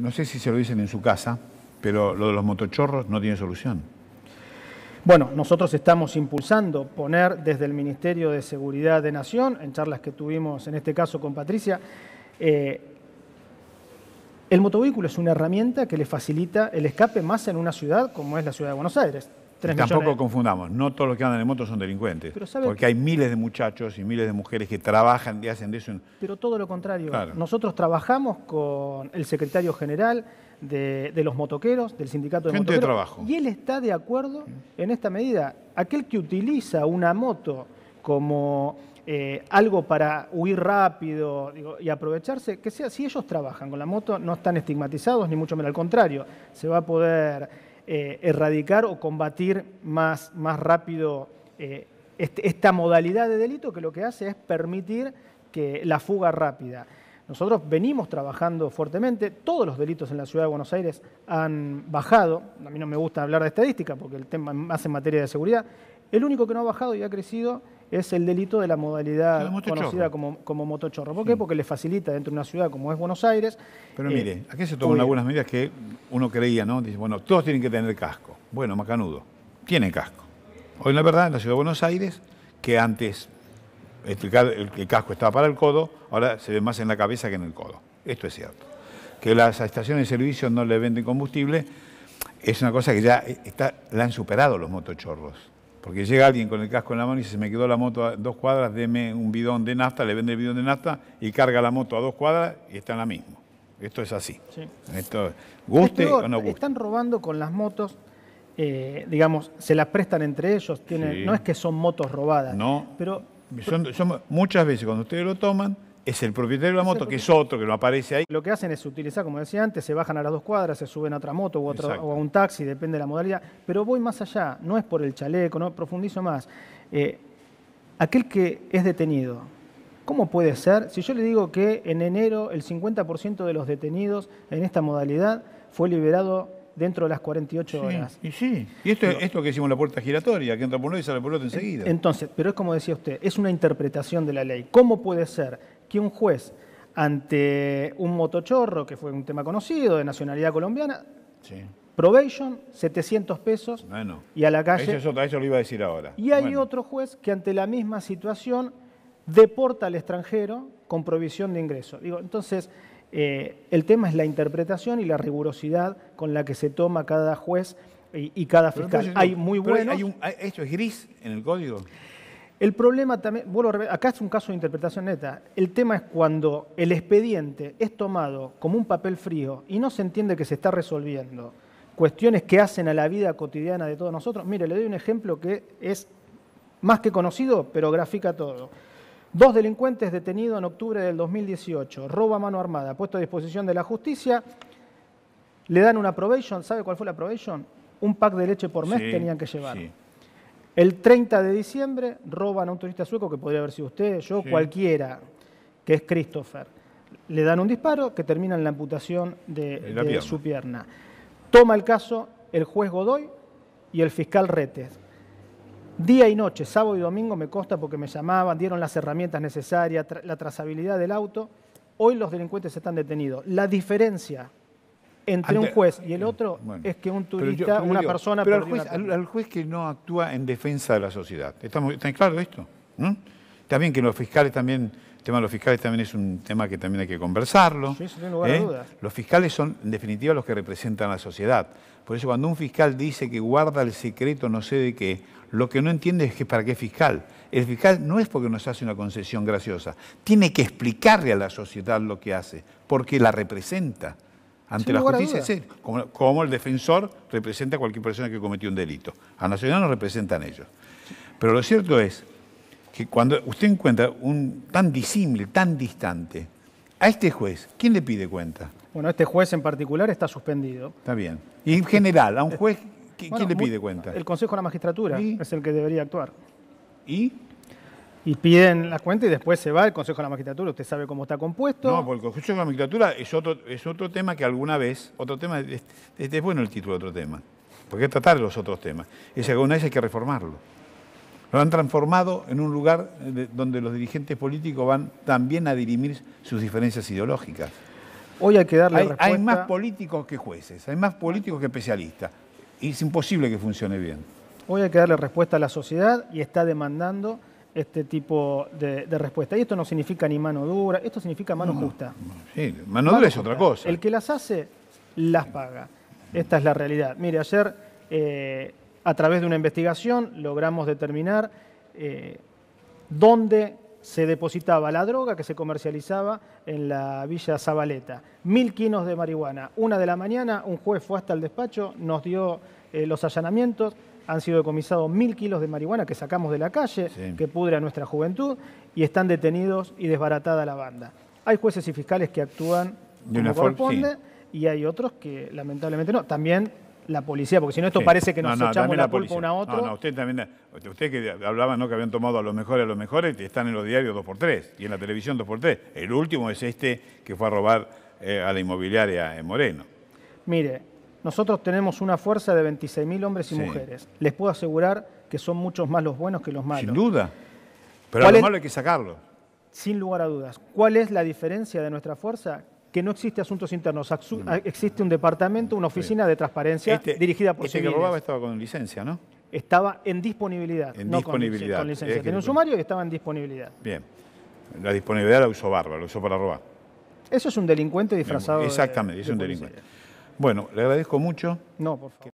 No sé si se lo dicen en su casa, pero lo de los motochorros no tiene solución. Bueno, nosotros estamos impulsando poner desde el Ministerio de Seguridad de Nación, en charlas que tuvimos en este caso con Patricia, eh, el motovehículo es una herramienta que le facilita el escape más en una ciudad como es la ciudad de Buenos Aires. Tampoco confundamos, no todos los que andan en moto son delincuentes. porque hay miles de muchachos y miles de mujeres que trabajan y hacen de eso. Pero todo lo contrario. Nosotros trabajamos con el secretario general de, los motoqueros, del sindicato de Gente trabajo. Y él está de acuerdo en esta medida. Aquel que utiliza una moto como eh, algo para huir rápido y aprovecharse, que sea, si ellos trabajan con la moto, no están estigmatizados, ni mucho menos al contrario, se va a poder eh, erradicar o combatir más, más rápido eh, este, esta modalidad de delito que lo que hace es permitir que la fuga rápida. Nosotros venimos trabajando fuertemente, todos los delitos en la ciudad de Buenos Aires han bajado, a mí no me gusta hablar de estadística porque el tema más en materia de seguridad, el único que no ha bajado y ha crecido es el delito de la modalidad conocida como, motochorro. ¿Por qué? Porque le facilita dentro de una ciudad como es Buenos Aires. Pero eh, mire, aquí se toman algunas medidas que uno creía, ¿no? Dice, bueno, todos tienen que tener casco. Bueno, Macanudo, tiene casco. Hoy, la verdad, en la ciudad de Buenos Aires, que antes este, el, casco estaba para el codo, ahora se ve más en la cabeza que en el codo. Esto es cierto. Que las estaciones de servicio no le venden combustible es una cosa que ya eh, la han superado los motochorros. Porque llega alguien con el casco en la mano y dice, se me quedó la moto a dos cuadras, deme un bidón de nafta, le vende el bidón de nafta y carga la moto a dos cuadras y está en la misma. Esto es así. Esto, guste o no guste. Están robando con las motos, eh, digamos, se las prestan entre ellos. Tienen, No es que son motos robadas. No. Pero, muchas veces cuando ustedes lo toman, es el propietario de la moto, que es otro que no aparece ahí. Lo que hacen es utilizar, como decía antes, se bajan a las dos cuadras, se suben a otra moto o a un taxi, depende de la modalidad. Pero voy más allá, no es por el chaleco, no profundizo más. Eh, aquel que es detenido, ¿cómo puede ser? Si yo le digo que en enero el 50% de los detenidos en esta modalidad fue liberado dentro de las 48 horas. y sí, y esto, es esto que hicimos la puerta giratoria, que entra por uno y sale por otro enseguida. Entonces, pero es como decía usted, es una interpretación de la ley. ¿Cómo puede ser que un juez ante un motochorro, que fue un tema conocido, de nacionalidad colombiana, probation, 700 pesos, y a la calle... Eso, eso, lo iba a decir ahora. Y hay otro juez que ante la misma situación deporta al extranjero con provisión de ingreso. Digo, entonces, eh, el tema es la interpretación y la rigurosidad con la que se toma cada juez y, cada fiscal. hay muy buenos... Hay un, ¿Esto es gris en el código? El problema también, acá es un caso de interpretación neta, el tema es cuando el expediente es tomado como un papel frío y no se entiende que se está resolviendo cuestiones que hacen a la vida cotidiana de todos nosotros. Mire, le doy un ejemplo que es más que conocido, pero grafica todo. Dos delincuentes detenidos en octubre del 2018, roba a mano armada, puesto a disposición de la justicia, le dan una probation, ¿sabe cuál fue la probation? Un pack de leche por mes tenían que llevar. El 30 de diciembre roban a un turista sueco que podría haber sido usted, yo, cualquiera, que es Christopher. Le dan un disparo que termina en la amputación de, su pierna. Toma el caso el juez Godoy y el fiscal Retes. Día y noche, sábado y domingo, me consta porque me llamaban, dieron las herramientas necesarias, la trazabilidad del auto. Hoy los delincuentes están detenidos. La diferencia entre un juez y el mm, otro es que un turista, una persona... Pero al juez, juez, que no actúa en defensa de la sociedad. ¿Estamos, ¿Está claro esto? ¿Mm? También que los fiscales también... El tema de los fiscales también es un tema que también hay que conversarlo. Sí, sin lugar a ¿eh? dudas. Los fiscales son, en definitiva, los que representan a la sociedad. Por eso cuando un fiscal dice que guarda el secreto no sé de qué, lo que no entiende es que para qué fiscal. El fiscal no es porque nos hace una concesión graciosa, tiene que explicarle a la sociedad lo que hace, porque la representa ante la justicia, como, el defensor representa a cualquier persona que cometió un delito. A nacional nos representan ellos. Pero lo cierto es que cuando usted encuentra un tan disímil, tan distante, a este juez, ¿quién le pide cuenta? Bueno, este juez en particular está suspendido. Está bien. Y en general, a un juez, ¿quién le pide cuenta? El Consejo de la Magistratura es el que debería actuar. ¿Y? Y piden las cuentas y después se va el Consejo de la Magistratura. Usted sabe cómo está compuesto. No, porque el Consejo de la Magistratura es otro, es otro tema que alguna vez, otro tema, es, bueno el título de otro tema, porque que tratar los otros temas. Es que alguna vez hay que reformarlo. Lo han transformado en un lugar donde los dirigentes políticos van también a dirimir sus diferencias ideológicas. Hoy hay que darle respuesta. Hay más políticos que jueces, hay más políticos que especialistas. Y es imposible que funcione bien. Hoy hay que darle respuesta a la sociedad y está demandando este tipo de, respuesta. Y esto no significa ni mano dura, esto significa mano justa. Sí, mano, dura es otra cosa. El que las hace, las paga. Esta es la realidad. Mire, ayer eh, a través de una investigación logramos determinar eh, dónde se depositaba la droga que se comercializaba en la Villa Zabaleta. Mil kilos de marihuana. Una de la mañana, un juez fue hasta el despacho, nos dio eh, los allanamientos, han sido decomisados mil kilos de marihuana que sacamos de la calle, que pudre a nuestra juventud, y están detenidos y desbaratada la banda. Hay jueces y fiscales que actúan de como corresponde, y hay otros que lamentablemente no. También la policía, porque si no esto parece que nos echamos la, culpa una a otro. usted usted que hablaba ¿no? que habían tomado a los mejores, a los mejores, están en los diarios 2 por 3 y en la televisión 2x3. El último es este que fue a robar eh, a la inmobiliaria en Moreno. Mire, nosotros tenemos una fuerza de 26.000 hombres y mujeres. Les puedo asegurar que son muchos más los buenos que los malos. Sin duda, pero a malo hay que sacarlo. Sin lugar a dudas. ¿Cuál es la diferencia de nuestra fuerza? que no existe asuntos internos, ah, existe un departamento, una oficina de transparencia este, dirigida por este que robaba estaba con licencia, ¿no? Estaba en disponibilidad, en disponibilidad. con, un sumario y estaba en disponibilidad. Bien. La disponibilidad la usó Bárbara, la usó para robar. Eso es un delincuente disfrazado. Exactamente, es un delincuente. Bueno, le agradezco mucho. No, por favor.